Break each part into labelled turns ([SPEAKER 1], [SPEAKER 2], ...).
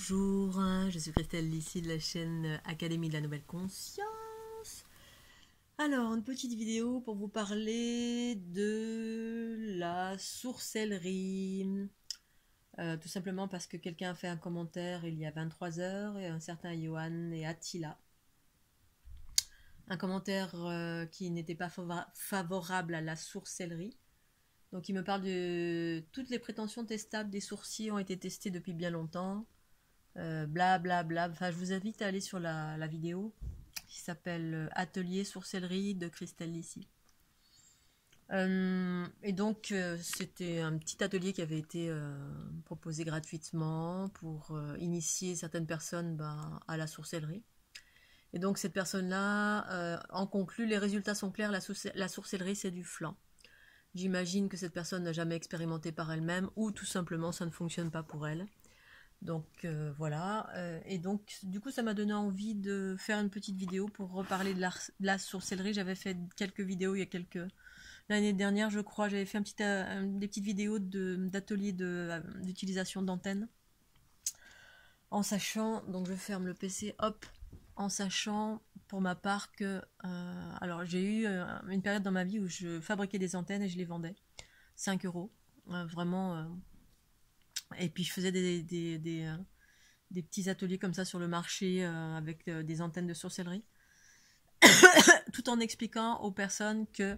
[SPEAKER 1] Bonjour, hein, je suis Christelle Lissi de la chaîne Académie de la Nouvelle Conscience. Alors, une petite vidéo pour vous parler de la sourcellerie. Euh, tout simplement parce que quelqu'un a fait un commentaire il y a 23 heures, et un certain Johan et Attila. Un commentaire euh, qui n'était pas favorable à la sourcellerie. Donc il me parle de toutes les prétentions testables des sourciers ont été testées depuis bien longtemps. Blablabla. Euh, bla, bla. Enfin, je vous invite à aller sur la, vidéo qui s'appelle euh, Atelier Sourcellerie de Christelle Lissy. Euh, et donc, c'était un petit atelier qui avait été proposé gratuitement pour initier certaines personnes ben, à la sourcellerie. Et donc, cette personne-là en conclut les résultats sont clairs, la, la sourcellerie, c'est du flanc. J'imagine que cette personne n'a jamais expérimenté par elle-même ou tout simplement ça ne fonctionne pas pour elle. Donc euh, voilà, euh, et donc du coup ça m'a donné envie de faire une petite vidéo pour reparler de la, de la sorcellerie. J'avais fait quelques vidéos il y a quelques... L'année dernière je crois, j'avais fait un petit, euh, des petites vidéos d'ateliers de, d'utilisation d'antennes. En sachant, donc je ferme le PC, hop, en sachant pour ma part que... alors j'ai eu une période dans ma vie où je fabriquais des antennes et je les vendais. 5 euros. vraiment et puis je faisais euh, des, petits ateliers comme ça sur le marché euh, avec euh, des antennes de sorcellerie, tout en expliquant aux personnes que,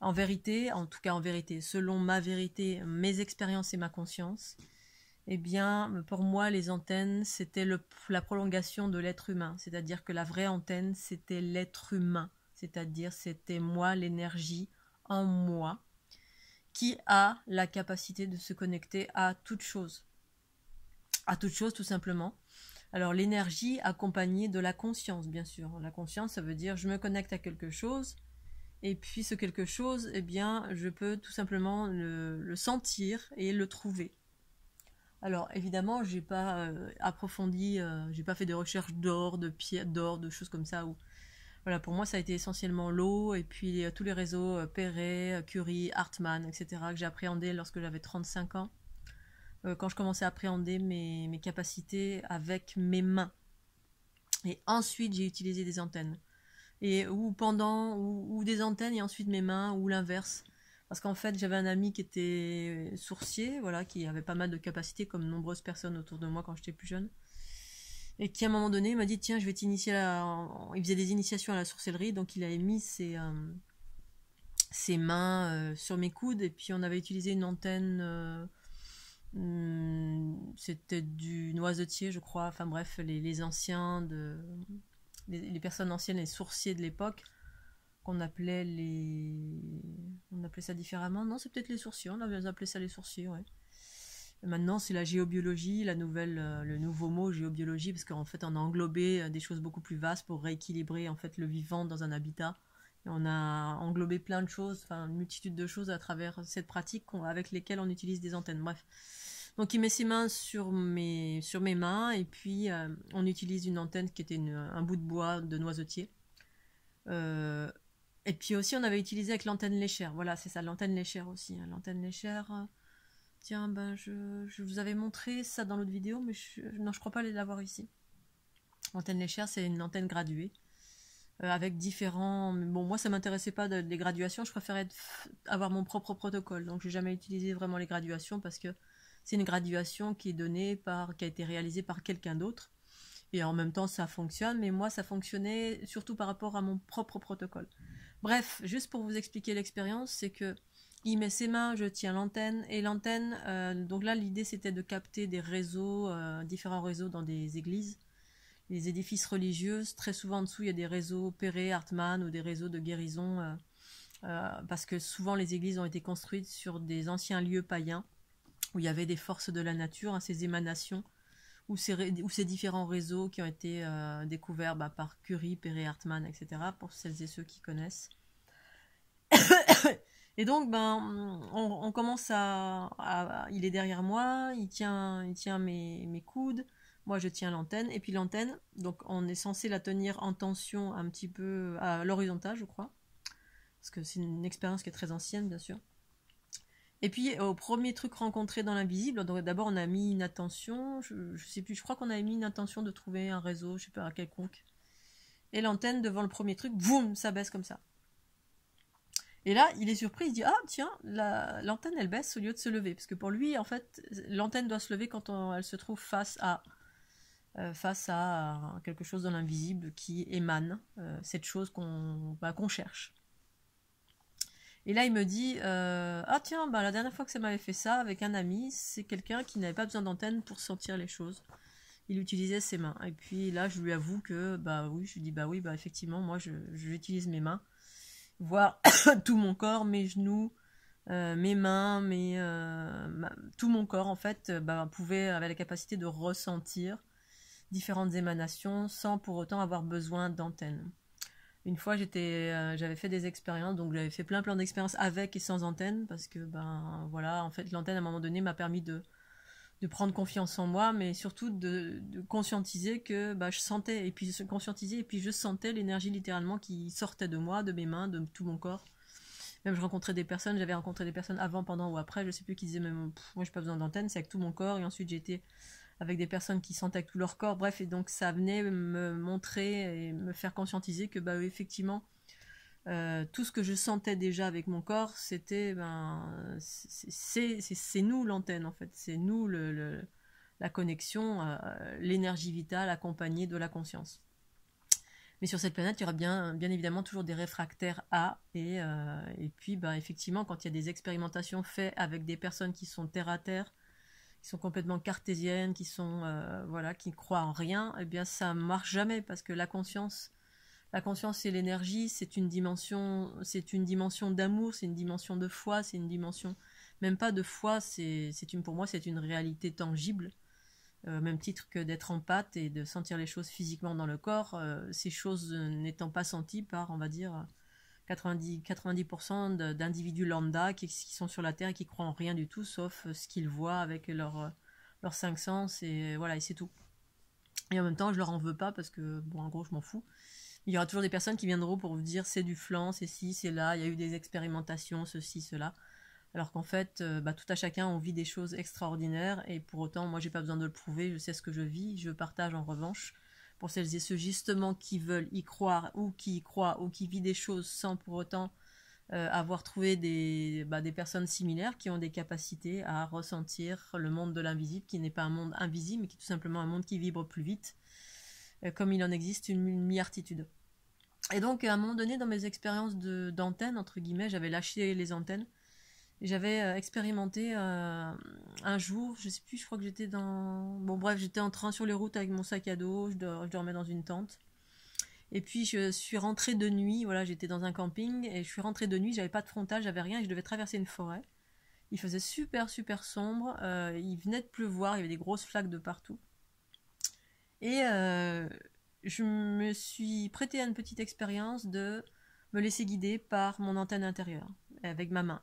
[SPEAKER 1] en vérité, en tout cas en vérité, selon ma vérité, mes expériences et ma conscience, eh bien, pour moi, les antennes, c'était la prolongation de l'être humain. C'est-à-dire que la vraie antenne, c'était l'être humain. C'est-à-dire, c'était moi, l'énergie en moi, qui a la capacité de se connecter à toute chose. À toute chose tout simplement. Alors l'énergie accompagnée de la conscience, bien sûr. La conscience, ça veut dire je me connecte à quelque chose, et puis ce quelque chose, eh bien, je peux tout simplement le, sentir et le trouver. Alors évidemment, j'ai pas euh, approfondi, je euh, j'ai pas fait de recherche d'or, de pierres d'or, de choses comme ça, pour moi, ça a été essentiellement l'eau et puis euh, tous les réseaux euh, Perret, euh, Curie, Hartmann, etc. que j'ai appréhendé lorsque j'avais 35 ans, quand je commençais à appréhender mes, mes capacités avec mes mains. Et ensuite, j'ai utilisé des antennes. Et, ou pendant, ou, des antennes et ensuite mes mains, ou l'inverse. Parce qu'en fait, j'avais un ami qui était sourcier, voilà, qui avait pas mal de capacités, comme nombreuses personnes autour de moi quand j'étais plus jeune et qui à un moment donné m'a dit tiens je vais t'initier là il faisait des initiations à la sorcellerie donc il avait mis ses, euh, ses mains euh, sur mes coudes et puis on avait utilisé une antenne euh, hmm, c'était du noisetier je crois enfin bref les, anciens de les, personnes anciennes les sourciers de l'époque qu'on appelait les on appelait ça différemment non c'est peut-être les sourciers on avait appelé ça les sourciers ouais Maintenant, c'est la géobiologie, la nouvelle, euh, le nouveau mot géobiologie, parce qu'en fait, on a englobé euh, des choses beaucoup plus vastes pour rééquilibrer en fait le vivant dans un habitat. Et on a englobé plein de choses, enfin une multitude de choses à travers cette pratique avec lesquelles on utilise des antennes. Bref. Donc il met ses mains sur mes, sur mes mains et puis euh, on utilise une antenne qui était un bout de bois de noisetier. et puis aussi on avait utilisé avec l'antenne léchère. Voilà, c'est ça, l'antenne léchère aussi. Hein, l'antenne léchère Tiens, ben je, vous avais montré ça dans l'autre vidéo, mais je, non, je crois pas l'avoir ici. Antenne Léchère, c'est une antenne graduée. Euh, avec différents... Bon, moi, ça m'intéressait pas de, des graduations. Je préférais avoir mon propre protocole. Donc, j'ai jamais utilisé vraiment les graduations parce que c'est une graduation qui est donnée par... qui a été réalisée par quelqu'un d'autre. Et en même temps, ça fonctionne. Mais moi, ça fonctionnait surtout par rapport à mon propre protocole. Bref, juste pour vous expliquer l'expérience, c'est que il met ses mains, je tiens l'antenne. Et l'antenne, euh, donc là, l'idée c'était de capter des réseaux, euh, différents réseaux dans des églises, des édifices religieux. Très souvent en dessous, il y a des réseaux péré Hartmann ou des réseaux de guérison, euh, parce que souvent les églises ont été construites sur des anciens lieux païens, où il y avait des forces de la nature, hein, ces émanations, ou ces, différents réseaux qui ont été découverts bah, par Curie, Perré Hartmann, etc., pour celles et ceux qui connaissent. Et donc, ben, on, commence à, Il est derrière moi, il tient, il tient mes, mes coudes, moi je tiens l'antenne, et puis l'antenne, donc on est censé la tenir en tension un petit peu à l'horizontale, je crois, parce que c'est une expérience qui est très ancienne, bien sûr. Et puis, au premier truc rencontré dans l'invisible, d'abord on a mis une attention, je, sais plus, je crois qu'on avait mis une intention de trouver un réseau, je sais pas, quelconque. Et l'antenne devant le premier truc, boum, ça baisse comme ça. Et là, il est surpris, il dit Ah, tiens, l'antenne, elle baisse au lieu de se lever. Parce que pour lui, en fait, l'antenne doit se lever quand elle se trouve face à, euh, face à quelque chose dans l'invisible qui émane euh, cette chose bah, qu'on cherche. Et là, il me dit euh, Ah, tiens, bah, la dernière fois que ça m'avait fait ça avec un ami, c'est quelqu'un qui n'avait pas besoin d'antenne pour sentir les choses. Il utilisait ses mains. Et puis là, je lui avoue que, bah oui, je lui dis Bah oui, bah effectivement, moi, j'utilise mes mains voir tout mon corps, mes genoux, euh, mes mains, euh, tout mon corps en fait, euh, bah, pouvait avait la capacité de ressentir différentes émanations sans pour autant avoir besoin d'antenne. Une fois, j'étais, j'avais fait des expériences, donc j'avais fait plein plein d'expériences avec et sans antenne parce que ben voilà, en fait l'antenne à un moment donné m'a permis de de prendre confiance en moi, mais surtout de, conscientiser que bah, je sentais, et puis je et puis je sentais l'énergie littéralement qui sortait de moi, de mes mains, de tout mon corps. Même je rencontrais des personnes, j'avais rencontré des personnes avant, pendant ou après, je sais plus, qui disaient même, moi j'ai pas besoin d'antenne, c'est avec tout mon corps, et ensuite j'étais avec des personnes qui sentaient avec tout leur corps, bref, et donc ça venait me montrer et me faire conscientiser que, bah, effectivement, euh, tout ce que je sentais déjà avec mon corps, c'était ben, c'est nous l'antenne en fait, c'est nous la connexion, euh, l'énergie vitale accompagnée de la conscience. Mais sur cette planète, il y aura bien, bien évidemment toujours des réfractaires à. Euh, et, puis, ben, effectivement, quand il y a des expérimentations faites avec des personnes qui sont terre à terre, qui sont complètement cartésiennes, qui sont voilà, qui croient en rien, eh bien, ça marche jamais parce que la conscience la conscience, et l'énergie, c'est une dimension, c'est une dimension d'amour, c'est une dimension de foi, c'est une dimension même pas de foi, c'est une pour moi c'est une réalité tangible. Euh, même titre que d'être en pâte et de sentir les choses physiquement dans le corps, euh, ces choses n'étant pas senties par, on va dire, 90%, 90 d'individus lambda qui, sont sur la Terre et qui croient en rien du tout, sauf ce qu'ils voient avec leurs cinq sens, et voilà, et c'est tout. Et en même temps, je leur en veux pas parce que, bon, en gros, je m'en fous il y aura toujours des personnes qui viendront pour vous dire c'est du flanc, c'est ci, c'est là, il y a eu des expérimentations, ceci, cela. Alors qu'en fait, euh, bah, tout à chacun, on vit des choses extraordinaires et pour autant, moi, j'ai pas besoin de le prouver, je sais ce que je vis, je partage en revanche. Pour celles et ceux justement qui veulent y croire ou qui y croient ou qui vivent des choses sans pour autant euh, avoir trouvé des, bah, des personnes similaires qui ont des capacités à ressentir le monde de l'invisible, qui n'est pas un monde invisible, mais qui est tout simplement un monde qui vibre plus vite, euh, comme il en existe une, mi et donc, à un moment donné, dans mes expériences d'antenne, entre guillemets, j'avais lâché les antennes. J'avais euh, expérimenté euh, un jour, je sais plus, je crois que j'étais dans. Bon, bref, j'étais en train sur les routes avec mon sac à dos, je, dormais dans une tente. Et puis, je suis rentrée de nuit, voilà, j'étais dans un camping, et je suis rentrée de nuit, j'avais pas de frontal, j'avais rien, et je devais traverser une forêt. Il faisait super, super sombre, euh, il venait de pleuvoir, il y avait des grosses flaques de partout. Et je me suis prêté à une petite expérience de me laisser guider par mon antenne intérieure, avec ma main.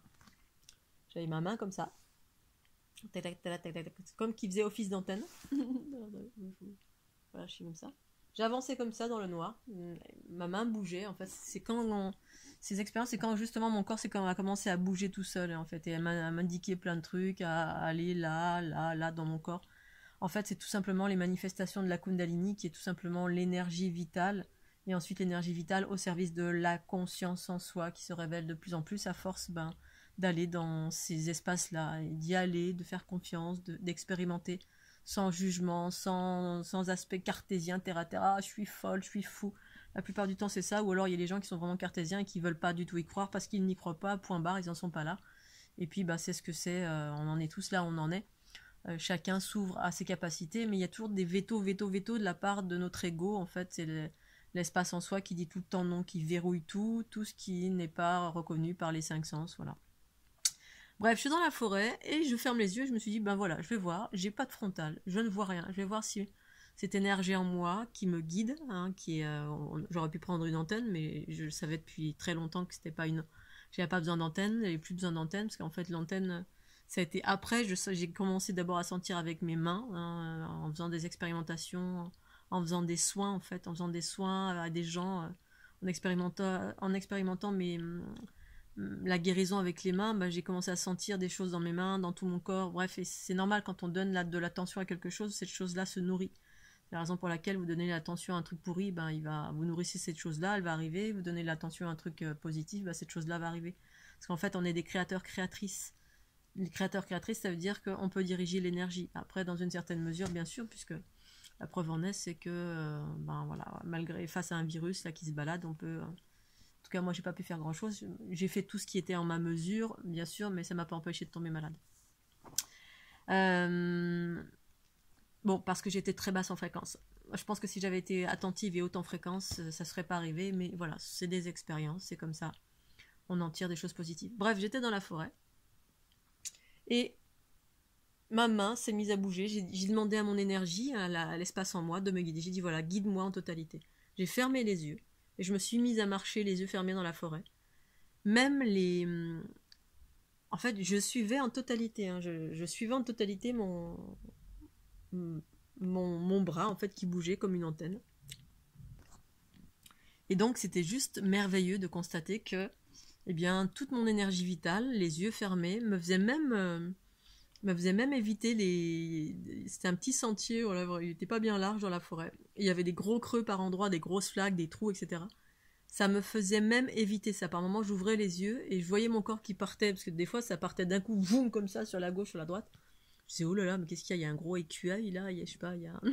[SPEAKER 1] J'avais ma main comme ça, comme qui faisait office d'antenne. voilà, je suis comme ça. J'avançais comme ça dans le noir, ma main bougeait. En fait, c'est quand ces expériences, c'est quand justement mon corps, c'est quand a commencé à bouger tout seul en fait, et m'a indiqué plein de trucs, à aller là, là, là dans mon corps. En fait, c'est tout simplement les manifestations de la Kundalini qui est tout simplement l'énergie vitale et ensuite l'énergie vitale au service de la conscience en soi qui se révèle de plus en plus à force ben, d'aller dans ces espaces-là, et d'y aller, de faire confiance, d'expérimenter sans jugement, sans, sans aspect cartésien, terre à ah, je suis folle, je suis fou. La plupart du temps, c'est ça, ou alors il y a les gens qui sont vraiment cartésiens et qui veulent pas du tout y croire parce qu'ils n'y croient pas, point barre, ils n'en sont pas là. Et puis, ben, c'est ce que c'est, euh, on en est tous là, on en est. Euh, chacun s'ouvre à ses capacités, mais il y a toujours des veto, veto, veto de la part de notre ego. En fait, c'est l'espace en soi qui dit tout le temps non, qui verrouille tout, tout ce qui n'est pas reconnu par les cinq sens. Voilà. Bref, je suis dans la forêt et je ferme les yeux. Et je me suis dit, ben voilà, je vais voir. J'ai pas de frontal, je ne vois rien. Je vais voir si cette énergie en moi qui me guide, hein, qui euh, j'aurais pu prendre une antenne, mais je savais depuis très longtemps que c'était pas une, j'avais pas besoin d'antenne, j'avais plus besoin d'antenne parce qu'en fait l'antenne ça a été après, j'ai commencé d'abord à sentir avec mes mains, hein, en faisant des expérimentations, en faisant des soins en fait, en faisant des soins à des gens, euh, en expérimentant, en expérimentant mais mm, la guérison avec les mains, bah, j'ai commencé à sentir des choses dans mes mains, dans tout mon corps. Bref, c'est normal quand on donne de l'attention à quelque chose, cette chose-là se nourrit. C'est la raison pour laquelle vous donnez l'attention à un truc pourri, ben, il va, vous nourrissez cette chose-là, elle va arriver. Vous donnez l'attention à un truc euh, positif, ben, cette chose-là va arriver. Parce qu'en fait, on est des créateurs, créatrices les créateurs créatrices, ça veut dire qu'on peut diriger l'énergie. Après, dans une certaine mesure, bien sûr, puisque la preuve en est, c'est que, euh, ben voilà, malgré face à un virus là qui se balade, on peut. en tout cas, moi, j'ai pas pu faire grand chose. J'ai fait tout ce qui était en ma mesure, bien sûr, mais ça m'a pas empêché de tomber malade. Euh, bon, parce que j'étais très basse en fréquence. Je pense que si j'avais été attentive et haute en fréquence, euh, ça serait pas arrivé. Mais voilà, c'est des expériences, c'est comme ça. On en tire des choses positives. Bref, j'étais dans la forêt et ma main s'est mise à bouger. J'ai demandé à mon énergie, à l'espace en moi, de me guider. J'ai dit voilà, guide-moi en totalité. J'ai fermé les yeux et je me suis mise à marcher les yeux fermés dans la forêt. Même les. En fait, je suivais en totalité. Hein. Je, suivais en totalité mon, mon bras en fait qui bougeait comme une antenne. Et donc, c'était juste merveilleux de constater que eh bien, toute mon énergie vitale, les yeux fermés, me faisait même, euh, me faisait même éviter les. C'était un petit sentier, il n'était pas bien large dans la forêt. Il y avait des gros creux par endroits, des grosses flaques, des trous, etc. Ça me faisait même éviter ça. Par moments, j'ouvrais les yeux et je voyais mon corps qui partait, parce que des fois, ça partait d'un coup, boum, comme ça, sur la gauche, sur la droite. Je disais, oh là là, mais qu'est-ce qu'il y a Il y a un gros écueil là, il y a, je sais pas, il y a.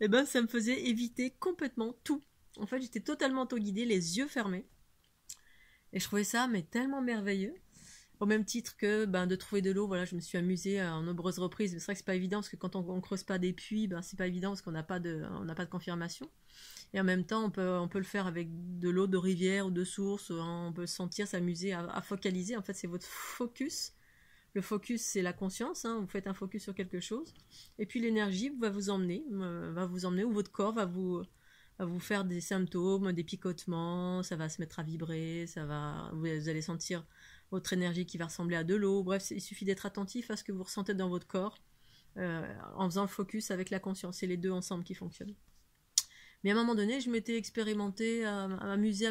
[SPEAKER 1] et eh ben, ça me faisait éviter complètement tout. En fait, j'étais totalement guidée, les yeux fermés. Et je trouvais ça mais tellement merveilleux. Au même titre que ben, de trouver de l'eau, voilà, je me suis amusée à euh, en nombreuses reprises. Mais c'est vrai que c'est pas évident parce que quand on, ne creuse pas des puits, ben, c'est pas évident parce qu'on n'a pas de, pas de confirmation. Et en même temps, on peut, on peut le faire avec de l'eau de rivière ou de source. on peut sentir, s'amuser à, focaliser. En fait, c'est votre focus. Le focus, c'est la conscience. Hein. vous faites un focus sur quelque chose. Et puis l'énergie va vous emmener, euh, va vous emmener, ou votre corps va vous, vous faire des symptômes, des picotements, ça va se mettre à vibrer, ça va, vous allez sentir votre énergie qui va ressembler à de l'eau. Bref, il suffit d'être attentif à ce que vous ressentez dans votre corps euh, en faisant le focus avec la conscience. C'est les deux ensemble qui fonctionnent. Mais à un moment donné, je m'étais expérimenté, à, à m'amuser à,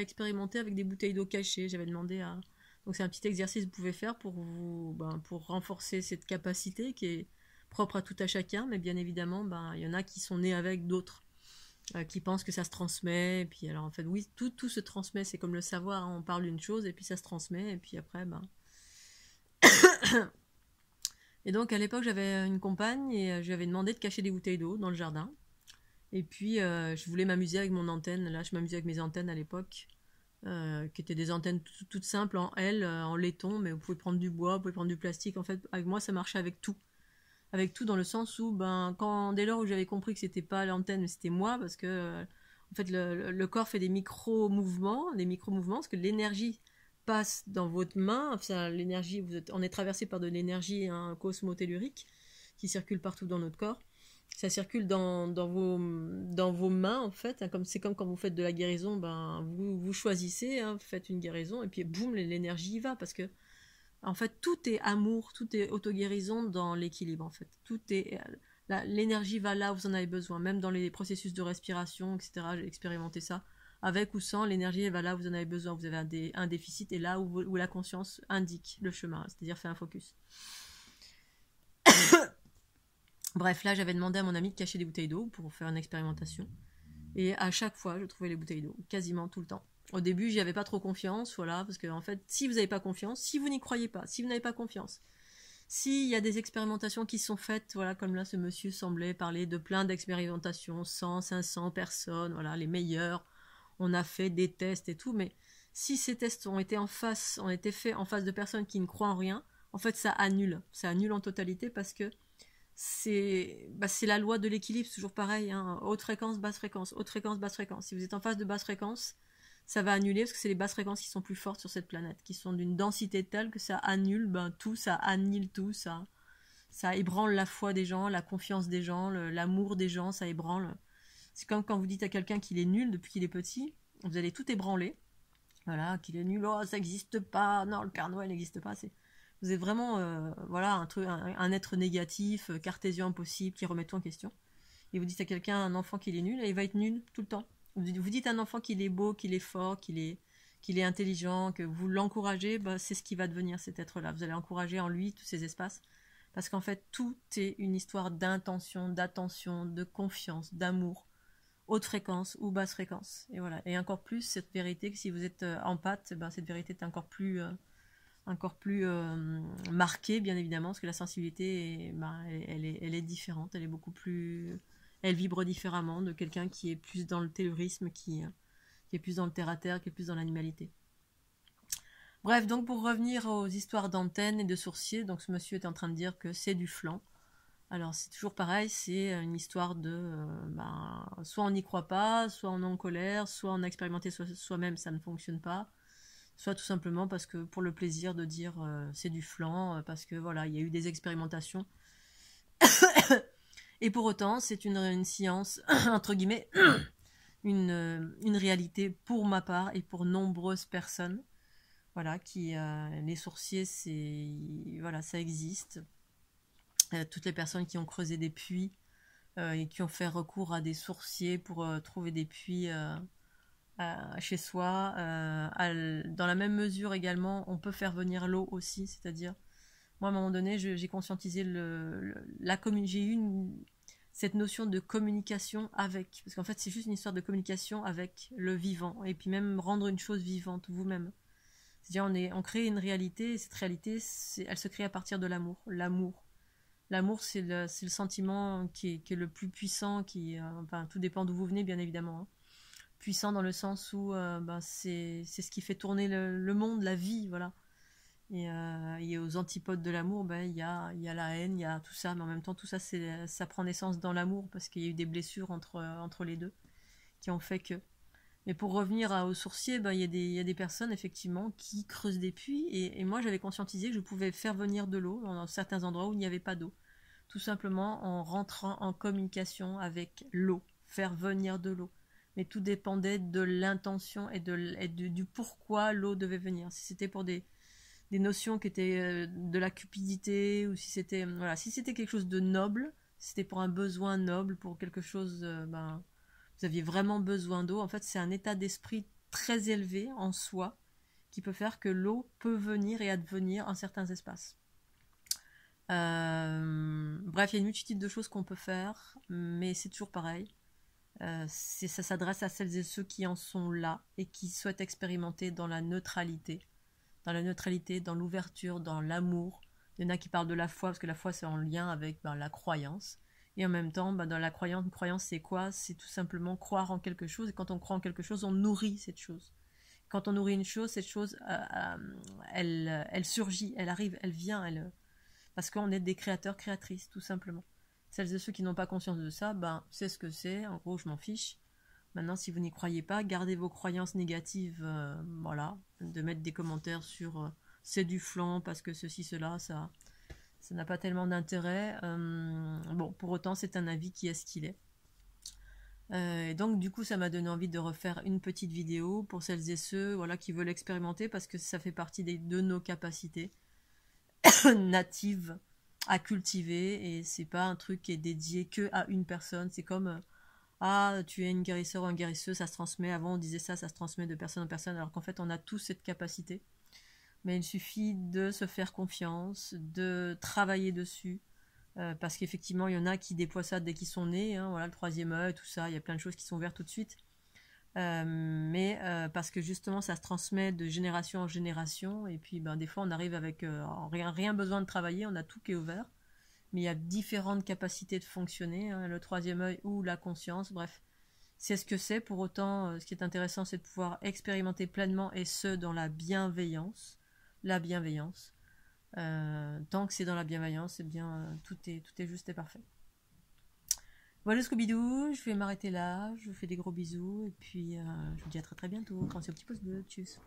[SPEAKER 1] expérimenter avec des bouteilles d'eau cachées. J'avais demandé à. Donc c'est un petit exercice que vous pouvez faire pour vous, ben, pour renforcer cette capacité qui est propre à tout à chacun. Mais bien évidemment, ben, il y en a qui sont nés avec, d'autres euh, qui pensent que ça se transmet. Et puis, alors en fait, oui, tout, tout se transmet. C'est comme le savoir. Hein, on parle d'une chose et puis ça se transmet. Et puis après, ben. et donc, à l'époque, j'avais euh, une compagne et euh, je lui avais demandé de cacher des bouteilles d'eau dans le jardin. Et puis, je voulais m'amuser avec mon antenne. Là, je m'amusais avec mes antennes à l'époque. qui étaient des antennes toutes simples en L, en laiton, mais vous pouvez prendre du bois, vous pouvez prendre du plastique. En fait, avec moi, ça marchait avec tout avec tout dans le sens où, ben, quand dès lors où j'avais compris que c'était pas l'antenne, c'était moi, parce que euh, en fait le, corps fait des micro mouvements, des micro mouvements, parce que l'énergie passe dans votre main, l'énergie, vous on est traversé par de l'énergie, un hein, cosmotellurique qui circule partout dans notre corps ça circule dans, vos, mains en fait. Hein, comme c'est comme quand vous faites de la guérison, ben vous, vous choisissez, hein, vous faites une guérison et puis boum l'énergie y va parce que en fait, tout est amour, tout est auto-guérison dans l'équilibre, en fait. Tout est... Euh, l'énergie va là où vous en avez besoin, même dans les processus de respiration, etc. J'ai expérimenté ça. Avec ou sans, l'énergie va là où vous en avez besoin. Vous avez un, déficit et là où, où, la conscience indique le chemin, c'est-à-dire fait un focus. Bref, là, j'avais demandé à mon ami de cacher des bouteilles d'eau pour faire une expérimentation. Et à chaque fois, je trouvais les bouteilles d'eau, quasiment tout le temps. Au début, j'y avais pas trop confiance, voilà, parce que fait, si vous n'avez pas confiance, si vous n'y croyez pas, si vous n'avez pas confiance, s'il y a des expérimentations qui sont faites, voilà, comme là ce monsieur semblait parler de plein d'expérimentations, 100, 500 personnes, voilà, les meilleures, on a fait des tests et tout, mais si ces tests ont été en face, ont été faits en face de personnes qui ne croient en rien, en fait ça annule, ça annule en totalité parce que c'est bah, la loi de l'équilibre, toujours pareil, hein, haute fréquence, basse fréquence, haute fréquence, basse fréquence. Si vous êtes en face de basse fréquence, ça va annuler parce que c'est les basses fréquences qui sont plus fortes sur cette planète, qui sont d'une densité telle que ça annule ben, tout, ça annule tout, ça, ça ébranle la foi des gens, la confiance des gens, l'amour des gens, ça ébranle. C'est comme quand vous dites à quelqu'un qu'il est nul depuis qu'il est petit, vous allez tout ébranler. Voilà, qu'il est nul, oh, ça n'existe pas, non, le Père Noël n'existe pas. Vous êtes vraiment euh, voilà, un, truc, un, être négatif, euh, cartésien impossible, qui remet tout en question. Et vous dites à quelqu'un, un enfant qu'il est nul, et il va être nul tout le temps vous dites à un enfant qu'il est beau, qu'il est fort, qu'il est, qu'il est intelligent, que vous l'encouragez, bah, c'est ce qui va devenir cet être-là. Vous allez encourager en lui tous ces espaces. Parce qu'en fait, tout est une histoire d'intention, d'attention, de confiance, d'amour, haute fréquence ou basse fréquence. Et voilà. Et encore plus, cette vérité, que si vous êtes euh, en pâte, ben, cette vérité est encore plus, euh, encore plus euh, marquée, bien évidemment, parce que la sensibilité, bah, elle, est, elle est différente, elle est beaucoup plus elle vibre différemment de quelqu'un qui est plus dans le terrorisme, qui, euh, est plus dans le terre-à-terre, qui est plus dans l'animalité. Bref, donc pour revenir aux histoires d'antennes et de sourciers, donc ce monsieur était en train de dire que c'est du flanc. Alors c'est toujours pareil, c'est euh, une histoire de euh, ben, soit on n'y croit pas, soit on est en colère, soit on a expérimenté soi-même, ça ne fonctionne pas, soit tout simplement parce que pour le plaisir de dire c'est du flanc, parce que voilà, il y a eu des expérimentations. Et pour autant, c'est une, science, entre guillemets, euh, une, réalité pour ma part et pour nombreuses personnes. Voilà, qui, euh, les sourciers, c'est, voilà, ça existe. Euh, toutes les personnes qui ont creusé des puits et qui ont fait recours à des sourciers pour trouver des puits chez soi. dans la même mesure également, on peut faire venir l'eau aussi, c'est-à-dire moi, à un moment donné, j'ai conscientisé le, la commune. J'ai eu une, cette notion de communication avec. Parce qu'en fait, c'est juste une histoire de communication avec le vivant. Et puis même rendre une chose vivante vous-même. C'est-à-dire, on, est, on crée une réalité, et cette réalité, elle se crée à partir de l'amour. L'amour. L'amour, c'est le, sentiment qui est, le plus puissant, qui, euh, enfin, tout dépend d'où vous venez, bien évidemment. Hein. Puissant dans le sens où euh, ben, c'est, ce qui fait tourner le, monde, la vie, voilà. Euh, et, aux antipodes de l'amour, ben, il y, a, y, a, la haine, il y a tout ça, mais en même temps, tout ça, ça prend naissance dans l'amour parce qu'il y a eu des blessures entre, entre les deux qui ont fait que. Mais pour revenir à, aux sourciers, ben, il y, y, a des personnes effectivement qui creusent des puits, et, moi j'avais conscientisé que je pouvais faire venir de l'eau dans, certains endroits où il n'y avait pas d'eau, tout simplement en rentrant en communication avec l'eau, faire venir de l'eau mais tout dépendait de l'intention et, de, et du pourquoi l'eau devait venir. Si c'était pour des, des notions qui étaient euh, de la cupidité ou si c'était euh, voilà, si c'était quelque chose de noble, c'était pour un besoin noble, pour quelque chose, euh, ben, vous aviez vraiment besoin d'eau. En fait, c'est un état d'esprit très élevé en soi qui peut faire que l'eau peut venir et advenir en certains espaces. bref, il y a une multitude de choses qu'on peut faire, mais c'est toujours pareil. ça s'adresse à celles et ceux qui en sont là et qui souhaitent expérimenter dans la neutralité dans la neutralité, dans l'ouverture, dans l'amour. Il y en a qui parlent de la foi, parce que la foi, c'est en lien avec ben, la croyance. Et en même temps, ben, dans la croyance, une croyance, c'est quoi C'est tout simplement croire en quelque chose. Et quand on croit en quelque chose, on nourrit cette chose. Quand on nourrit une chose, cette chose, euh, euh, elle, euh, elle surgit, elle arrive, elle vient, elle... parce qu'on est des créateurs, créatrices, tout simplement. Celles et ceux qui n'ont pas conscience de ça, ben, c'est ce que c'est, en gros, je m'en fiche. Maintenant, si vous n'y croyez pas, gardez vos croyances négatives, euh, voilà, de mettre des commentaires sur euh, c'est du flan parce que ceci, cela, ça, ça n'a pas tellement d'intérêt. Euh, bon, pour autant, c'est un avis qui est ce qu'il est. et donc, du coup, ça m'a donné envie de refaire une petite vidéo pour celles et ceux, voilà, qui veulent expérimenter parce que ça fait partie de nos capacités natives à cultiver et c'est pas un truc qui est dédié que à une personne. C'est comme ah, tu es une guérisseur ou un guérisseux, ça se transmet. Avant, on disait ça, ça se transmet de personne en personne, alors qu'en fait, on a tous cette capacité. Mais il suffit de se faire confiance, de travailler dessus, euh, parce qu'effectivement, il y en a qui déploient ça dès qu'ils sont nés. Hein, voilà, le troisième œil, tout ça, il y a plein de choses qui sont ouvertes tout de suite. Euh, mais euh, parce que justement, ça se transmet de génération en génération, et puis ben, des fois, on arrive avec rien, rien besoin de travailler, on a tout qui est ouvert mais il y a différentes capacités de fonctionner, hein, le troisième œil ou la conscience, bref. C'est ce que c'est, pour autant, euh, ce qui est intéressant, c'est de pouvoir expérimenter pleinement, et ce, dans la bienveillance. La bienveillance. Euh, tant que c'est dans la bienveillance, eh bien, euh, tout, est, tout est juste et parfait. Voilà Scooby-Doo, je vais m'arrêter là, je vous fais des gros bisous, et puis je vous dis à très très bientôt, quand c'est au petit pouce bleu, tchuss